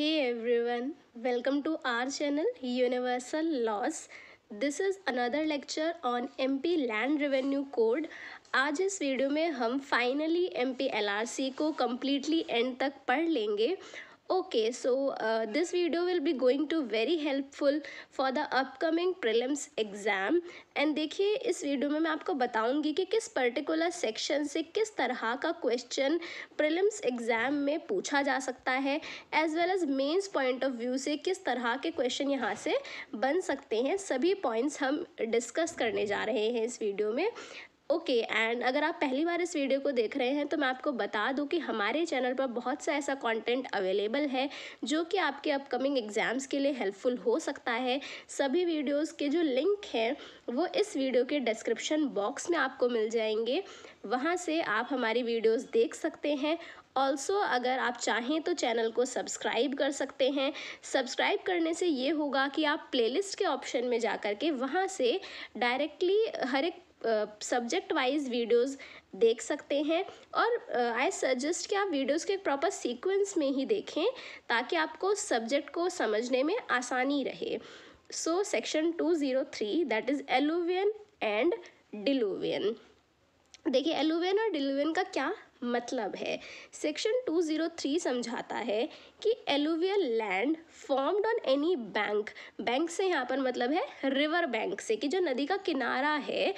Every everyone welcome to our channel universal Laws. This is another lecture on M P land revenue code आज इस video में हम finally M P L R C को completely and तक पढ़ लेंगे okay so uh, this video will be going to very helpful for the upcoming prelims exam and देखिए इस वीडियो में मैं आपको बताऊंगी कि किस पर्टिकुलर सेक्शन से किस तरह का क्वेश्चन प्रिलिम्स एग्ज़ाम में पूछा जा सकता है as well as mains point of view से किस तरह के क्वेश्चन यहाँ से बन सकते हैं सभी पॉइंट्स हम डिस्कस करने जा रहे हैं इस वीडियो में ओके okay, एंड अगर आप पहली बार इस वीडियो को देख रहे हैं तो मैं आपको बता दूं कि हमारे चैनल पर बहुत सा ऐसा कंटेंट अवेलेबल है जो कि आपके अपकमिंग एग्ज़ाम्स के लिए हेल्पफुल हो सकता है सभी वीडियोस के जो लिंक हैं वो इस वीडियो के डिस्क्रिप्शन बॉक्स में आपको मिल जाएंगे वहाँ से आप हमारी वीडियोस देख सकते हैं ऑल्सो अगर आप चाहें तो चैनल को सब्सक्राइब कर सकते हैं सब्सक्राइब करने से ये होगा कि आप प्लेलिस्ट के ऑप्शन में जा कर के वहाँ से डायरेक्टली हर एक सब्जेक्ट वाइज वीडियोस देख सकते हैं और आई uh, सजेस्ट कि आप वीडियोस के प्रॉपर सीक्वेंस में ही देखें ताकि आपको सब्जेक्ट को समझने में आसानी रहे so section two zero three that is alluvion and diluvion देखिए एलुवियन और डिलुवियन का क्या मतलब है सेक्शन 203 समझाता है कि alluvial land formed on any bank bank से यहाँ पर मतलब है रिवर बैंक से कि जो नदी का किनारा है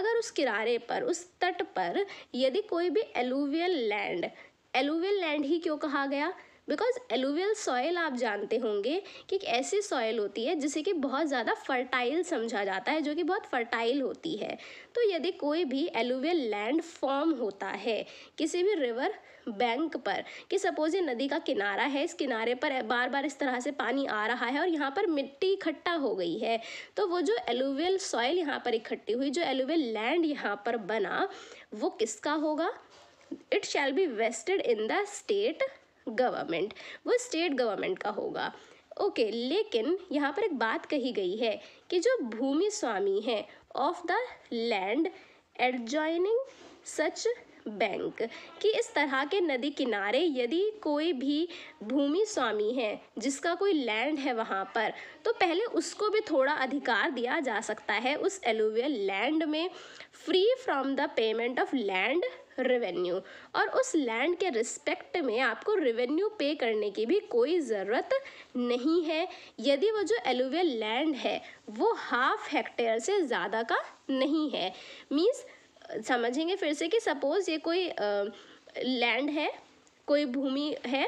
अगर उस किनारे पर उस तट पर यदि कोई भी एलुवियल लैंड एलुवियल लैंड ही क्यों कहा गया बिकॉज एलुवियल सॉयल आप जानते होंगे कि एक ऐसी सॉयल होती है जिसे कि बहुत ज़्यादा फर्टाइल समझा जाता है जो कि बहुत फर्टाइल होती है तो यदि कोई भी एलुवियल लैंड फॉर्म होता है किसी भी रिवर बैंक पर कि सपोज ये नदी का किनारा है इस किनारे पर बार बार इस तरह से पानी आ रहा है और यहाँ पर मिट्टी इकट्ठा हो गई है तो वो जो एलुवियल सॉयल यहाँ पर इकट्ठी हुई जो एलुवियल लैंड यहाँ पर बना वो किसका होगा it shall be vested in the state government वो स्टेट गवर्नमेंट का होगा ओके okay, लेकिन यहाँ पर एक बात कही गई है कि जो भूमि स्वामी है of the land adjoining such bank कि इस तरह के नदी किनारे यदि कोई भी भूमि स्वामी है जिसका कोई लैंड है वहाँ पर तो पहले उसको भी थोड़ा अधिकार दिया जा सकता है उस एलोवियल लैंड में free from the payment of land revenue और उस लैंड के रिस्पेक्ट में आपको रेवेन्यू पे करने की भी कोई ज़रूरत नहीं है यदि वो जो एलोवेल लैंड है वो हाफ हेक्टेयर से ज़्यादा का नहीं है मीन्स समझेंगे फिर से कि सपोज़ ये कोई लैंड है कोई भूमि है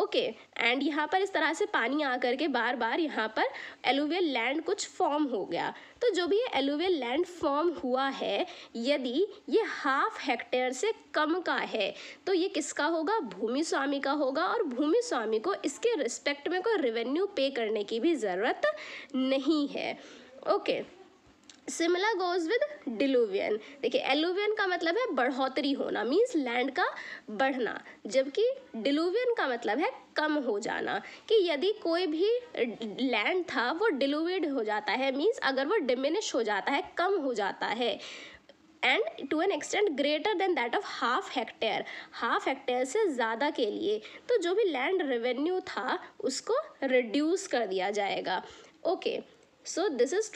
ओके एंड यहाँ पर इस तरह से पानी आ करके बार बार यहाँ पर एलुवियल लैंड कुछ फॉर्म हो गया तो जो भी ये एलुवियल लैंड फॉर्म हुआ है यदि ये हाफ हेक्टेयर से कम का है तो ये किसका होगा भूमि स्वामी का होगा और भूमि स्वामी को इसके रिस्पेक्ट में कोई रेवेन्यू पे करने की भी ज़रूरत नहीं है okay okay. Similar goes with diluvion देखिए एलुवियन का मतलब है बढ़ोतरी होना मीन्स लैंड का बढ़ना जबकि डिलुवियन का मतलब है कम हो जाना कि यदि कोई भी लैंड था वो डिलुवेड हो जाता है मीन्स अगर वो डिमिनिश हो जाता है कम हो जाता है and to an extent greater than that of half hectare half hectare से ज़्यादा के लिए तो जो भी लैंड रेवेन्यू था उसको रिड्यूस कर दिया जाएगा okay okay. So this is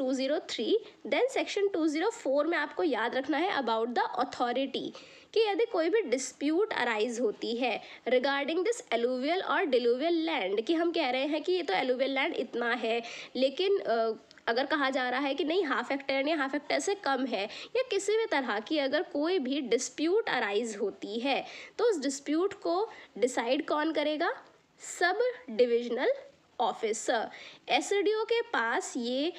three then section two zero four में आपको याद रखना है अबाउट द अथॉरिटी कि यदि कोई भी डिस्प्यूट अराइज होती है रिगार्डिंग दिस एलुवियल और डिलोवियल लैंड कि हम कह रहे हैं कि ये तो एलोवियल लैंड इतना है लेकिन uh, अगर कहा जा रहा है कि नहीं हाफ एक्टर या हाफ एक्टर से कम है या किसी भी तरह की अगर कोई भी डिस्प्यूट अराइज होती है तो उस डिस्प्यूट को डिसाइड कौन करेगा सब डिविजनल ऑफिसर एस के पास ये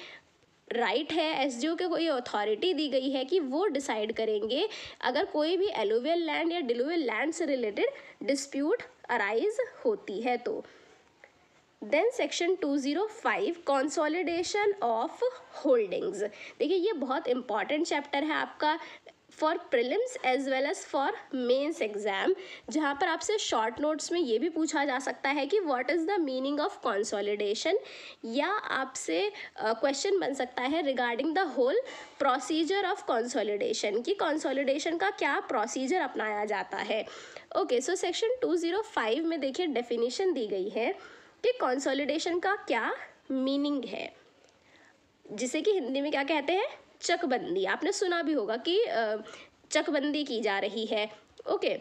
राइट right है एस के कोई अथॉरिटी दी गई है कि वो डिसाइड करेंगे अगर कोई भी एलोवियल लैंड या डिलोवियल लैंड से रिलेटेड डिस्प्यूट अराइज होती है तो then section 205 consolidation of holdings देखिए ये बहुत इंपॉर्टेंट चैप्टर है आपका for prelims as well as for mains exam जहाँ पर आपसे शॉर्ट नोट्स में ये भी पूछा जा सकता है कि what is the meaning of consolidation या आपसे क्वेश्चन uh, बन सकता है regarding the whole procedure of consolidation कि कॉन्सोलिडेशन का क्या प्रोसीजर अपनाया जाता है okay so section two zero five में देखिए डेफिनेशन दी गई है कि कॉन्सोलिडेशन का क्या मीनिंग है जिसे कि हिंदी में क्या कहते हैं चकबंदी आपने सुना भी होगा कि चकबंदी की जा रही है ओके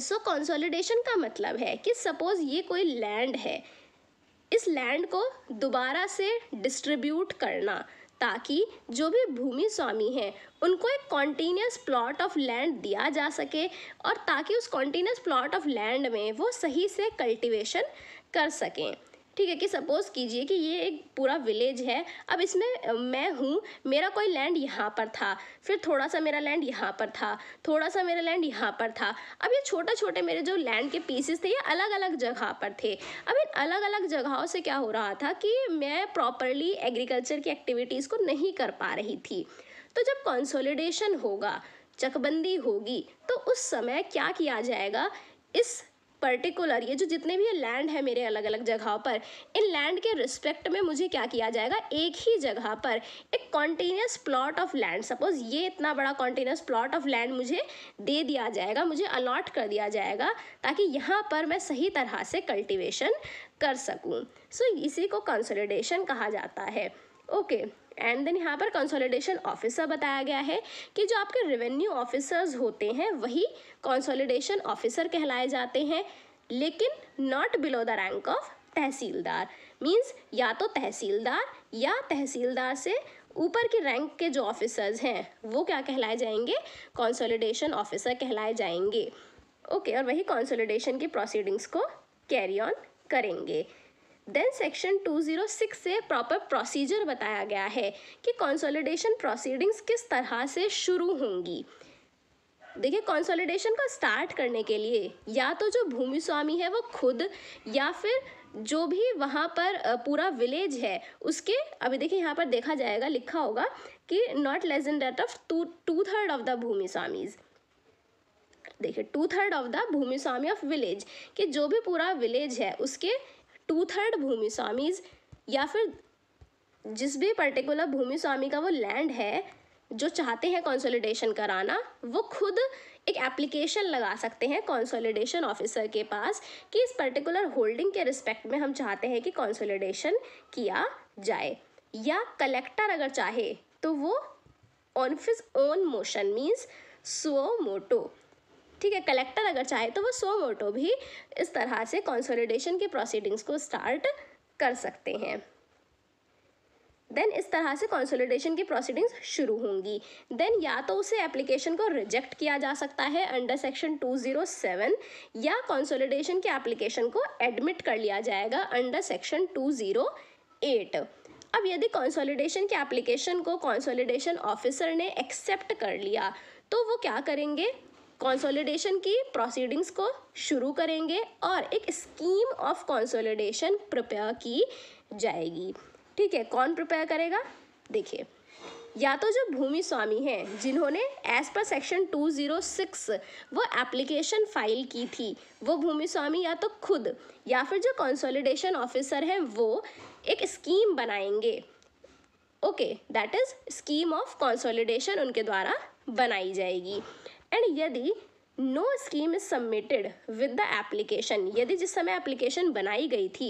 सो कंसोलिडेशन का मतलब है कि सपोज ये कोई लैंड है इस लैंड को दोबारा से डिस्ट्रीब्यूट करना ताकि जो भी भूमि स्वामी हैं उनको एक कॉन्टीन्यूस प्लॉट ऑफ लैंड दिया जा सके और ताकि उस कॉन्टीन्यूस प्लॉट ऑफ लैंड में वो सही से कल्टीवेशन कर सकें ठीक है कि सपोज़ कीजिए कि ये एक पूरा विलेज है अब इसमें मैं हूँ मेरा कोई लैंड यहाँ पर था फिर थोड़ा सा मेरा लैंड यहाँ पर था थोड़ा सा मेरा लैंड यहाँ पर था अब ये छोटे छोटे मेरे जो लैंड के पीसेस थे ये अलग अलग जगह पर थे अब इन अलग अलग जगहों से क्या हो रहा था कि मैं प्रॉपरली एग्रीकल्चर की एक्टिविटीज़ को नहीं कर पा रही थी तो जब कंसोलिडेशन होगा चकबंदी होगी तो उस समय क्या किया जाएगा इस पर्टिकुलर ये जो जितने भी लैंड है मेरे अलग अलग जगहों पर इन लैंड के रिस्पेक्ट में मुझे क्या किया जाएगा एक ही जगह पर एक continuous plot of land suppose ये इतना बड़ा कॉन्टीन्यूस प्लॉट ऑफ लैंड मुझे दे दिया जाएगा मुझे अलॉट कर दिया जाएगा ताकि यहाँ पर मैं सही तरह से कल्टिवेशन कर सकूँ सो so, इसी को कंसोलिडेशन कहा जाता है ओके okay. एंड देन यहाँ पर कंसोलिडेशन ऑफिसर बताया गया है कि जो आपके रेवेन्यू ऑफिसर्स होते हैं वही कंसोलिडेशन ऑफिसर कहलाए जाते हैं लेकिन not below the rank of tehsildar means या तो तहसीलदार या तहसीलदार से ऊपर की रैंक के जो ऑफिसर्स हैं वो क्या कहलाए जाएंगे कंसोलिडेशन ऑफिसर कहलाए जाएंगे ओके okay, और वही कंसोलिडेशन की प्रोसीडिंग्स को कैरी ऑन करेंगे देन सेक्शन 206 से प्रॉपर प्रोसीजर बताया गया है कि कंसोलिडेशन प्रोसीडिंग्स किस तरह से शुरू होंगी देखिए कंसोलिडेशन को स्टार्ट करने के लिए या तो जो भूमि स्वामी है वो खुद या फिर जो भी वहाँ पर पूरा विलेज है उसके अभी देखिए यहाँ पर देखा जाएगा लिखा होगा कि not less than that of two two third of the भूमि स्वामीज़ देखिए टू थर्ड ऑफ द भूमि स्वामी ऑफ विलेज कि जो भी पूरा विलेज है उसके टू थर्ड भूमि स्वामीज या फिर जिस भी पर्टिकुलर भूमि स्वामी का वो लैंड है जो चाहते हैं कंसोलिडेशन कराना वो खुद एक एप्लीकेशन लगा सकते हैं कंसोलिडेशन ऑफिसर के पास कि इस पर्टिकुलर होल्डिंग के रिस्पेक्ट में हम चाहते हैं कि कंसोलिडेशन किया जाए या कलेक्टर अगर चाहे तो वो on its own motion means suo motu ठीक है कलेक्टर अगर चाहे तो वो सो वोटो भी इस तरह से कंसोलिडेशन की प्रोसीडिंग्स को स्टार्ट कर सकते हैं देन इस तरह से कंसोलिडेशन की प्रोसीडिंग्स शुरू होंगी देन या तो उसे एप्लीकेशन को रिजेक्ट किया जा सकता है अंडर सेक्शन 207 या कंसोलिडेशन के एप्लीकेशन को एडमिट कर लिया जाएगा अंडर सेक्शन 208 अब यदि कंसोलिडेशन के एप्लीकेशन को कंसोलिडेशन ऑफिसर ने एक्सेप्ट कर लिया तो वो क्या करेंगे कंसोलिडेशन की प्रोसीडिंग्स को शुरू करेंगे और एक स्कीम ऑफ कंसोलिडेशन प्रिपेयर की जाएगी ठीक है कौन प्रिपेयर करेगा देखिए या तो जो भूमि स्वामी हैं जिन्होंने एज पर सेक्शन 206 वो एप्लीकेशन फाइल की थी वो भूमि स्वामी या तो खुद या फिर जो कंसोलिडेशन ऑफिसर हैं वो एक स्कीम बनाएंगे okay that is scheme of consolidation उनके द्वारा बनाई जाएगी एंड यदि no scheme is submitted with the application यदि जिस समय एप्लीकेशन बनाई गई थी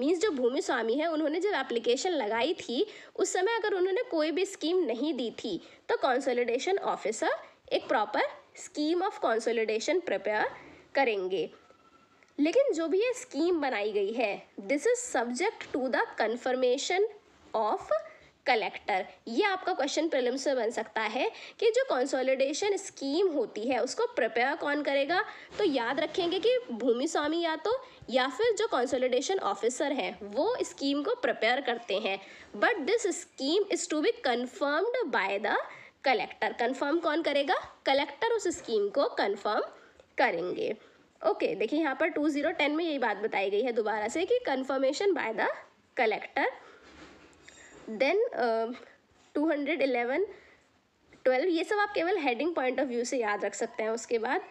मीन्स जो भूमि स्वामी है उन्होंने जब एप्लीकेशन लगाई थी उस समय अगर उन्होंने कोई भी स्कीम नहीं दी थी तो कॉन्सोलिडेशन ऑफिसर एक proper scheme of consolidation prepare करेंगे लेकिन जो भी ये स्कीम बनाई गई है this is subject to the confirmation of collector ये आपका क्वेश्चन प्रिलिम्स से बन सकता है कि जो कंसोलिडेशन स्कीम होती है उसको प्रिपेयर कौन करेगा तो याद रखेंगे कि भूमि स्वामी या तो या फिर जो कंसोलिडेशन ऑफिसर हैं वो स्कीम को प्रिपेयर करते हैं but this scheme is to be confirmed by the collector confirm कौन करेगा कलेक्टर उस स्कीम को कन्फर्म करेंगे ओके okay, देखिए यहाँ पर टेन में यही बात बताई गई है दोबारा से कि confirmation by the collector then two hundred eleven twelve ये सब आप केवल हेडिंग पॉइंट ऑफ व्यू से याद रख सकते हैं उसके बाद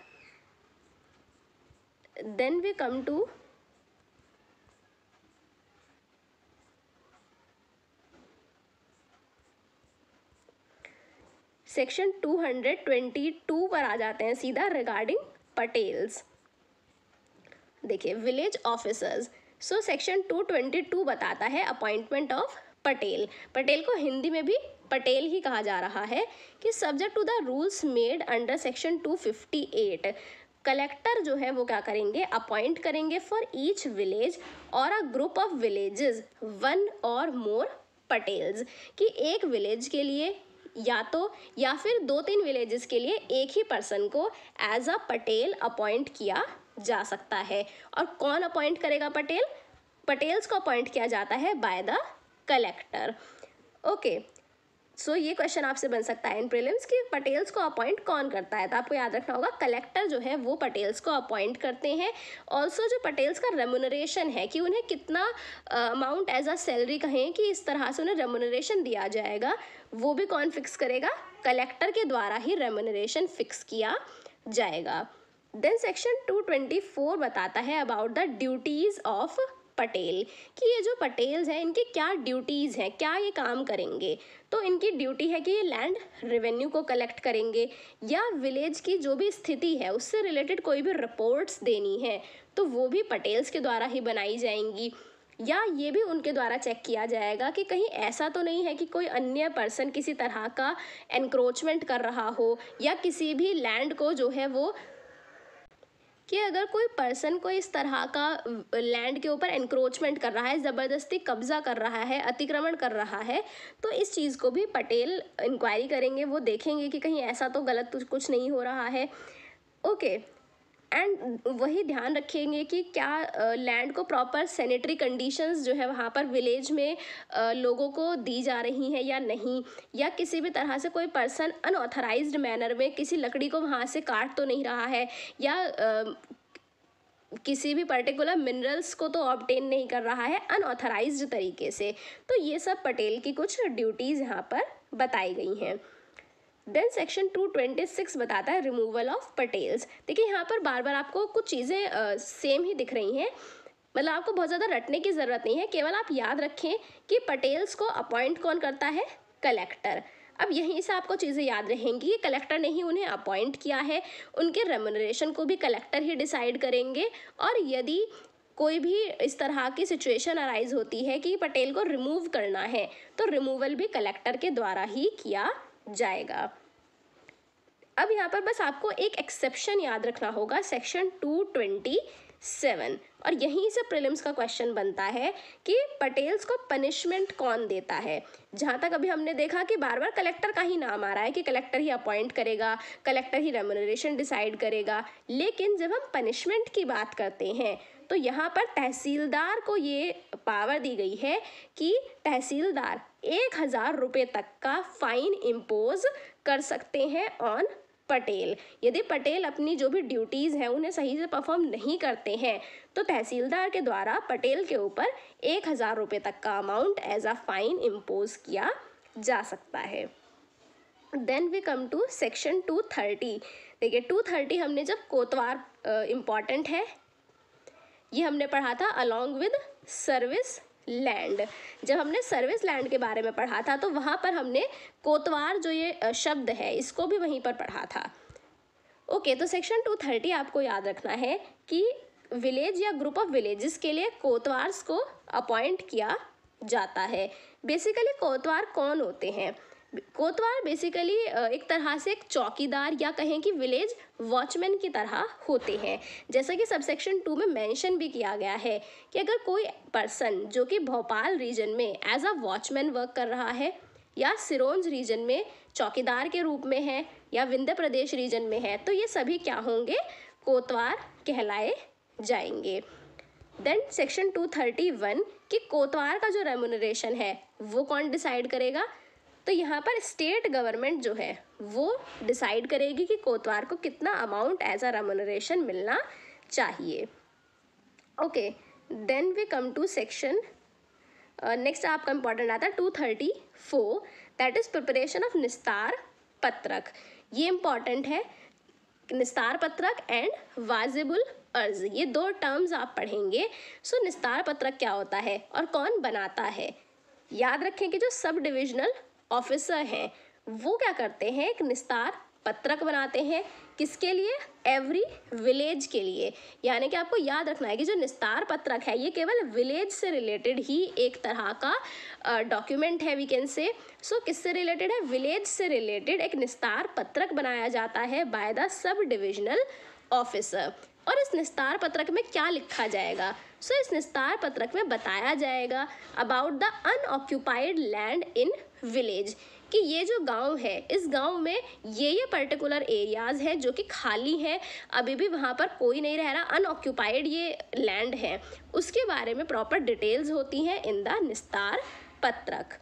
then we come to section two पर आ जाते हैं सीधा रिगार्डिंग पटेल्स देखिए village officers so section two twenty two बताता है अपॉइंटमेंट ऑफ पटेल पटेल को हिंदी में भी पटेल ही कहा जा रहा है कि subject to the rules made under section 258 collector जो है वो क्या करेंगे अपॉइंट करेंगे फॉर ईच विलेज और a group of villages one और मोर पटेल्स कि एक विलेज के लिए या तो या फिर दो तीन विलेजेस के लिए एक ही पर्सन को एज अ पटेल अपॉइंट किया जा सकता है और कौन अपॉइंट करेगा पटेल पटेल्स को अपॉइंट किया जाता है by the collector okay so ये क्वेश्चन आपसे बन सकता है इन प्रीलिम्स कि पटेल्स को अपॉइंट कौन करता है तो आपको याद रखना होगा कलेक्टर जो है वो पटेल्स को अपॉइंट करते हैं ऑल्सो जो पटेल्स का रेमोनरेशन है कि उन्हें कितना अमाउंट एज अ सैलरी कहें कि इस तरह से उन्हें रेमोनरेशन दिया जाएगा वो भी कौन फिक्स करेगा कलेक्टर के द्वारा ही रेमोनरेशन फिक्स किया जाएगा देन सेक्शन टू बताता है about the duties of Patel कि ये जो पटेल्स हैं इनकी क्या ड्यूटीज़ हैं क्या ये काम करेंगे तो इनकी ड्यूटी है कि ये लैंड रेवेन्यू को कलेक्ट करेंगे या विलेज की जो भी स्थिति है उससे रिलेटेड कोई भी रिपोर्ट्स देनी है तो वो भी पटेल्स के द्वारा ही बनाई जाएंगी या ये भी उनके द्वारा चेक किया जाएगा कि कहीं ऐसा तो नहीं है कि कोई अन्य पर्सन किसी तरह का एनक्रोचमेंट कर रहा हो या किसी भी लैंड को जो है वो कि अगर कोई पर्सन कोई इस तरह का लैंड के ऊपर इंक्रोचमेंट कर रहा है ज़बरदस्ती कब्ज़ा कर रहा है अतिक्रमण कर रहा है तो इस चीज़ को भी पटेल इंक्वायरी करेंगे वो देखेंगे कि कहीं ऐसा तो गलत कुछ नहीं हो रहा है ओके एंड वही ध्यान रखेंगे कि क्या लैंड को प्रॉपर सैनिटरी कंडीशंस जो है वहाँ पर विलेज में लोगों को दी जा रही हैं या नहीं या किसी भी तरह से कोई पर्सन अनऑथराइज्ड मैनर में किसी लकड़ी को वहाँ से काट तो नहीं रहा है या किसी भी पर्टिकुलर मिनरल्स को तो ऑब्टेन नहीं कर रहा है अनऑथराइज तरीके से तो ये सब पटेल की कुछ ड्यूटीज़ यहाँ पर बताई गई हैं देन सेक्शन 226 बताता है रिमूवल ऑफ पटेल्स देखिए यहाँ पर बार बार आपको कुछ चीज़ें सेम ही दिख रही हैं मतलब आपको बहुत ज़्यादा रटने की ज़रूरत नहीं है केवल आप याद रखें कि पटेल्स को अपॉइंट कौन करता है कलेक्टर अब यहीं से आपको चीज़ें याद रहेंगी कि कलेक्टर ने ही उन्हें अपॉइंट किया है उनके रेमोनरेशन को भी कलेक्टर ही डिसाइड करेंगे और यदि कोई भी इस तरह की सिचुएशन अराइज होती है कि पटेल को रिमूव करना है तो रिमूवल भी कलेक्टर के द्वारा ही किया जाएगा अब यहाँ पर बस आपको एक एक्सेप्शन याद रखना होगा सेक्शन 227 और यहीं से प्रिलिम्स का क्वेश्चन बनता है कि पटेल्स को पनिशमेंट कौन देता है जहाँ तक अभी हमने देखा कि बार बार कलेक्टर का ही नाम आ रहा है कि कलेक्टर ही अपॉइंट करेगा कलेक्टर ही रेमोनरेशन डिसाइड करेगा लेकिन जब हम पनिशमेंट की बात करते हैं तो यहाँ पर तहसीलदार को ये पावर दी गई है कि तहसीलदार एक हज़ार रुपये तक का फ़ाइन इम्पोज कर सकते हैं ऑन पटेल यदि पटेल अपनी जो भी ड्यूटीज़ हैं उन्हें सही से परफॉर्म नहीं करते हैं तो तहसीलदार के द्वारा पटेल के ऊपर एक हज़ार रुपये तक का amount as a fine impose किया जा सकता है then we come to section two thirty देखिए टू थर्टी हमने जब कोतवार इम्पॉर्टेंट है ये हमने पढ़ा था अलॉन्ग विद सर्विस लैंड जब हमने सर्विस लैंड के बारे में पढ़ा था तो वहाँ पर हमने कोतवार जो ये शब्द है इसको भी वहीं पर पढ़ा था ओके तो सेक्शन टू थर्टी आपको याद रखना है कि विलेज या ग्रुप ऑफ विलेजेस के लिए कोतवार्स को अपॉइंट किया जाता है बेसिकली कोतवार कौन होते हैं कोतवाल बेसिकली एक तरह से एक चौकीदार या कहें कि विलेज वॉचमैन की तरह होते हैं जैसा कि सब सेक्शन टू में मेंशन भी किया गया है कि अगर कोई पर्सन जो कि भोपाल रीजन में एज अ वॉचमैन वर्क कर रहा है या सिरोंज रीजन में चौकीदार के रूप में है या विंध्य प्रदेश रीजन में है तो ये सभी क्या होंगे कोतवार कहलाए जाएंगे then section two thirty one कि कोतवार का जो रेमोनरेशन है वो कौन डिसाइड करेगा तो यहाँ पर स्टेट गवर्नमेंट जो है वो डिसाइड करेगी कि कोतवार को कितना अमाउंट एज अ रेमोनरेशन मिलना चाहिए okay then we come to section next आपका इम्पोर्टेंट आता है two thirty four that is preparation of nistar patrak ये इम्पॉर्टेंट है निस्तार पत्रक एंड वाजिबुल अर्ज ये दो टर्म्स आप पढ़ेंगे सो so, निस्तार पत्रक क्या होता है और कौन बनाता है याद रखें कि जो सब डिविजनल ऑफिसर हैं वो क्या करते हैं एक निस्तार पत्रक बनाते हैं किसके लिए एवरी विलेज के लिए यानी कि आपको याद रखना है कि जो निस्तार पत्रक है ये केवल विलेज से रिलेटेड ही एक तरह का डॉक्यूमेंट है वी कैन से सो किससे रिलेटेड है विलेज से रिलेटेड एक निस्तार पत्रक बनाया जाता है by the sub divisional officer और इस निस्तार पत्रक में क्या लिखा जाएगा सो इस निस्तार पत्रक में बताया जाएगा about the unoccupied land in village कि ये जो गांव है इस गांव में ये ये पर्टिकुलर एरियाज़ हैं जो कि खाली हैं अभी भी वहाँ पर कोई नहीं रह रहा अनऑक्यूपाइड ये लैंड है उसके बारे में प्रॉपर डिटेल्स होती हैं इन द निस्तार पत्रक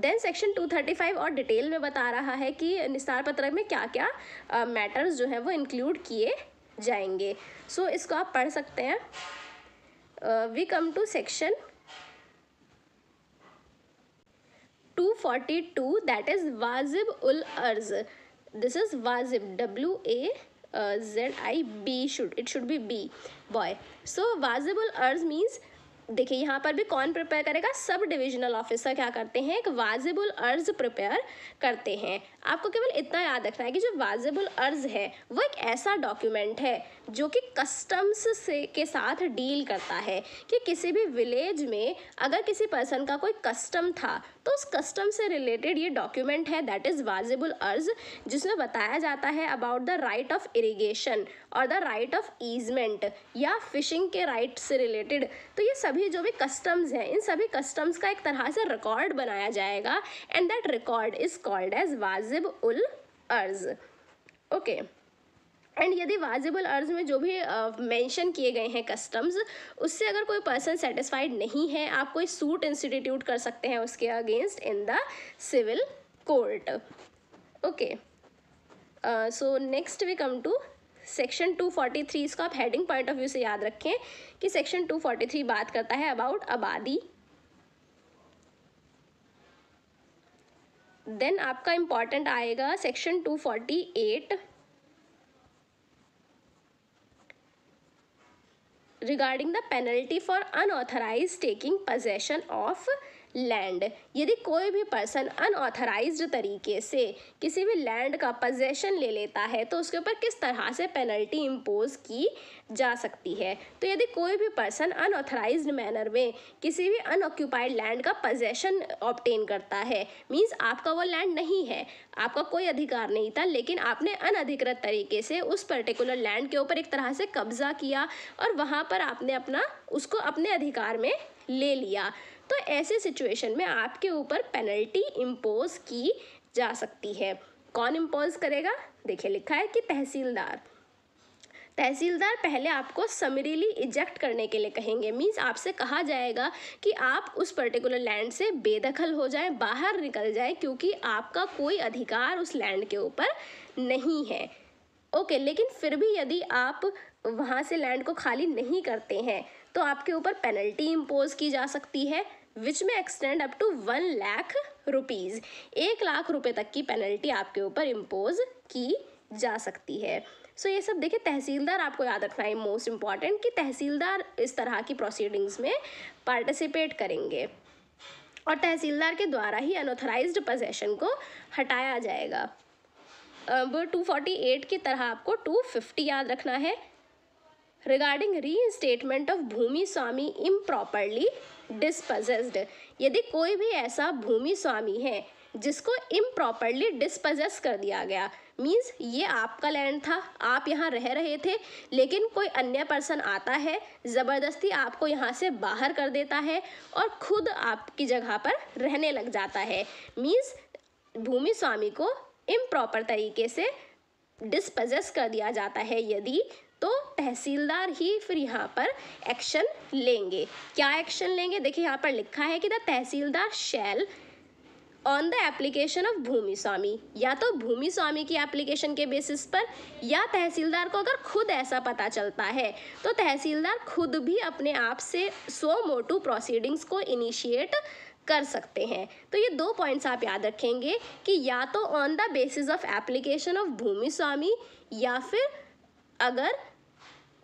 देन सेक्शन 235 और डिटेल में बता रहा है कि निस्तार पत्रक में क्या क्या मैटर्स uh, जो हैं वो इंक्लूड किए जाएंगे सो so, इसको आप पढ़ सकते हैं uh, we come to section 242 that is Wazib ul arz this is Wazib W A uh, Z I B. should it should be b boy so Wazib ul arz means देखिए यहाँ पर भी कौन प्रिपेयर करेगा सब divisional officer क्या करते हैं एक वाजिबुल अर्ज प्रिपेयर करते हैं आपको केवल इतना याद रखना है कि जो वाजिबुल अर्ज है वो एक ऐसा डॉक्यूमेंट है जो कि कस्टम्स से के साथ डील करता है कि किसी भी विलेज में अगर किसी पर्सन का कोई कस्टम था तो उस कस्टम से रिलेटेड ये डॉक्यूमेंट है दैट इज़ वाजिबुल अर्ज जिसमें बताया जाता है about the right of irrigation और द राइट ऑफ ईजमेंट या फिशिंग के राइट से रिलेटेड तो ये सब सभी जो भी कस्टम्स हैं इन सभी कस्टम्स का एक तरह से रिकॉर्ड बनाया जाएगा and that record is called as wajib ul अर्ज ओके एंड यदि वाजिबल अर्ज में जो भी मेंशन किए गए हैं कस्टम्स उससे अगर कोई पर्सन सेटिस्फाइड नहीं है आप कोई सूट इंस्टीट्यूट कर सकते हैं उसके against in the civil court okay so next we come to section 243 इसको आप हेडिंग पॉइंट ऑफ व्यू से याद रखें कि सेक्शन 243 बात करता है अबाउट आबादी देन आपका इंपॉर्टेंट आएगा section 248 regarding the penalty for unauthorise taking possession of land यदि कोई भी पर्सन अनऑथराइज तरीके से किसी भी लैंड का पोजेशन ले लेता है तो उसके ऊपर किस तरह से पेनल्टी इम्पोज की जा सकती है तो यदि कोई भी पर्सन अनऑथराइज मैनर में किसी भी अनऑक्यूपाइड लैंड का पोजेशन ऑप्टेन करता है मीन्स आपका वो लैंड नहीं है आपका कोई अधिकार नहीं था लेकिन आपने अनधिकृत तरीके से उस पर्टिकुलर लैंड के ऊपर एक तरह से कब्जा किया और वहाँ पर आपने अपना उसको अपने अधिकार में ले लिया तो ऐसे सिचुएशन में आपके ऊपर पेनल्टी इम्पोज की जा सकती है कौन इम्पोज करेगा देखिए लिखा है कि तहसीलदार तहसीलदार पहले आपको समरीली इजेक्ट करने के लिए कहेंगे मीन्स आपसे कहा जाएगा कि आप उस पर्टिकुलर लैंड से बेदखल हो जाए बाहर निकल जाए क्योंकि आपका कोई अधिकार उस लैंड के ऊपर नहीं है ओके लेकिन फिर भी यदि आप वहाँ से लैंड को खाली नहीं करते हैं तो आपके ऊपर पेनल्टी इम्पोज की जा सकती है विच में extend up to one lakh rupees एक लाख रुपए तक की पेनल्टी आपके ऊपर इम्पोज की जा सकती है सो so, ये सब देखिए तहसीलदार आपको याद रखना है मोस्ट इम्पॉर्टेंट कि तहसीलदार इस तरह की प्रोसीडिंग्स में पार्टिसिपेट करेंगे और तहसीलदार के द्वारा ही अनऑथराइज पोजेशन को हटाया जाएगा अब 248 की तरह आपको 250 याद रखना है रिगार्डिंग इंस्टेटमेंट ऑफ भूमि स्वामी इम प्रॉपरली डिस्पजेस्ड यदि कोई भी ऐसा भूमि स्वामी है जिसको इम प्रॉपरली डिस्पजेस कर दिया गया मीन्स ये आपका लैंड था आप यहाँ रह रहे थे लेकिन कोई अन्य पर्सन आता है ज़बरदस्ती आपको यहाँ से बाहर कर देता है और खुद आपकी जगह पर रहने लग जाता है मीन्स भूमि स्वामी को इम प्रॉपर तरीके से डिस्पजेस कर दिया जाता है यदि तो तहसीलदार ही फिर यहाँ पर एक्शन लेंगे क्या एक्शन लेंगे देखिए यहाँ पर लिखा है कि the tahsildar shall on the application of भूमि स्वामी या तो भूमि स्वामी की एप्लीकेशन के बेसिस पर या तहसीलदार को अगर खुद ऐसा पता चलता है तो तहसीलदार खुद भी अपने आप से सो मोटू प्रोसीडिंग्स को इनिशिएट कर सकते हैं तो ये दो पॉइंट्स आप याद रखेंगे कि या तो on the basis of application of भूमि स्वामी या फिर अगर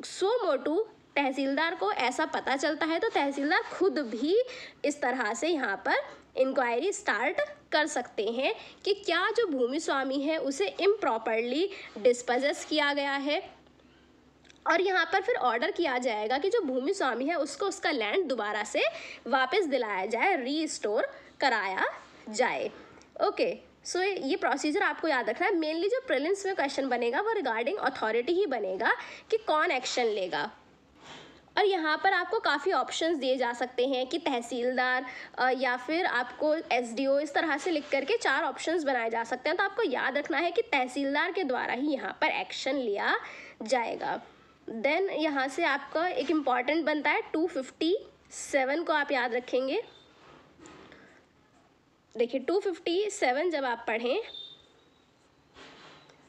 सो मोटू तहसीलदार को ऐसा पता चलता है तो तहसीलदार खुद भी इस तरह से यहाँ पर इंक्वायरी स्टार्ट कर सकते हैं कि क्या जो भूमि स्वामी है उसे इम्प्रॉपरली डिस्पजेस किया गया है और यहाँ पर फिर ऑर्डर किया जाएगा कि जो भूमि स्वामी है उसको उसका लैंड दोबारा से वापस दिलाया जाए रीस्टोर कराया जाए ओके सो so, ये प्रोसीजर आपको याद रखना है मेनली जो प्रिलिम्स में क्वेश्चन बनेगा वो रिगार्डिंग अथॉरिटी ही बनेगा कि कौन एक्शन लेगा और यहाँ पर आपको काफ़ी ऑप्शंस दिए जा सकते हैं कि तहसीलदार या फिर आपको एसडीओ इस तरह से लिख करके चार ऑप्शंस बनाए जा सकते हैं तो आपको याद रखना है कि तहसीलदार के द्वारा ही यहाँ पर एक्शन लिया जाएगा देन यहाँ से आपका एक इम्पॉर्टेंट बनता है टू फिफ्टी सेवन को आप याद रखेंगे देखिए टू फिफ्टी सेवन जब आप पढ़ें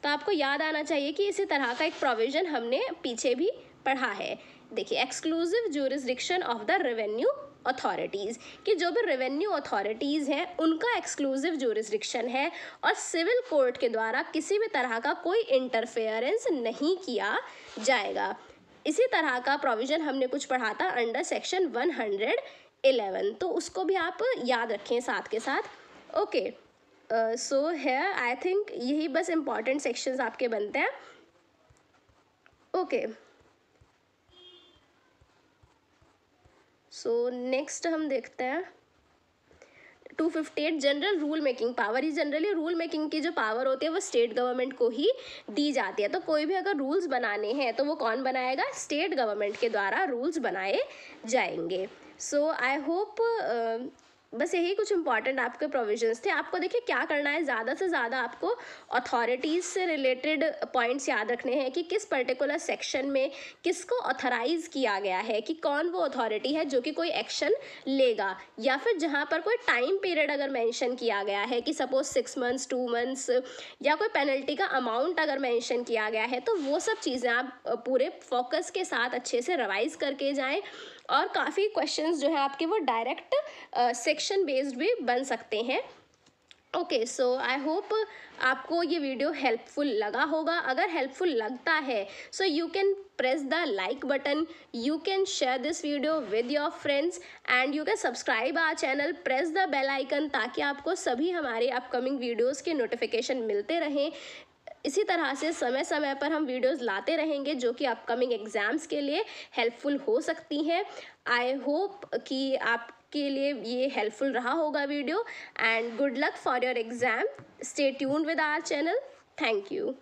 तो आपको याद आना चाहिए कि इसी तरह का एक प्रोविज़न हमने पीछे भी पढ़ा है देखिए exclusive jurisdiction of the revenue authorities कि जो भी रेवेन्यू अथॉरिटीज़ हैं उनका एक्सक्लूसिव जूरिस्डिक्शन है और सिविल कोर्ट के द्वारा किसी भी तरह का कोई इंटरफेरेंस नहीं किया जाएगा इसी तरह का प्रोविज़न हमने कुछ पढ़ा था under section one hundred eleven तो उसको भी आप याद रखें साथ के साथ ओके सो है आई थिंक यही बस इम्पॉर्टेंट सेक्शंस आपके बनते हैं ओके सो नेक्स्ट हम देखते हैं two fifty eight general rule making power ही जनरली रूल मेकिंग की जो पावर होती है वो स्टेट गवर्नमेंट को ही दी जाती है तो कोई भी अगर रूल्स बनाने हैं तो वो कौन बनाएगा स्टेट गवर्नमेंट के द्वारा रूल्स बनाए जाएंगे so i hope um, बस यही कुछ इंपॉर्टेंट आपके प्रोविजंस थे आपको देखिए क्या करना है ज़्यादा से ज़्यादा आपको अथॉरिटीज़ से रिलेटेड पॉइंट्स याद रखने हैं कि किस पर्टिकुलर सेक्शन में किसको ऑथराइज किया गया है कि कौन वो अथॉरिटी है जो कि कोई एक्शन लेगा या फिर जहाँ पर कोई टाइम पीरियड अगर मैंशन किया गया है कि suppose six months two months या कोई पेनल्टी का अमाउंट अगर मैंशन किया गया है तो वो सब चीज़ें आप पूरे फोकस के साथ अच्छे से रिवाइज करके जाएँ और काफ़ी क्वेश्चंस जो है आपके वो डायरेक्ट सेक्शन रिएक्शन बेस्ड भी बन सकते हैं ओके सो आई होप आपको ये वीडियो हेल्पफुल लगा होगा अगर हेल्पफुल लगता है so you can press the like button you can share this video with your friends and you can subscribe our channel press the bell icon ताकि आपको सभी हमारे अपकमिंग वीडियोस के नोटिफिकेशन मिलते रहें इसी तरह से समय समय पर हम वीडियोस लाते रहेंगे जो कि अपकमिंग एग्ज़ाम्स के लिए हेल्पफुल हो सकती हैं आई होप कि आप आपके लिए ये हेल्पफुल रहा होगा video and good luck for your exam stay tuned with our channel thank you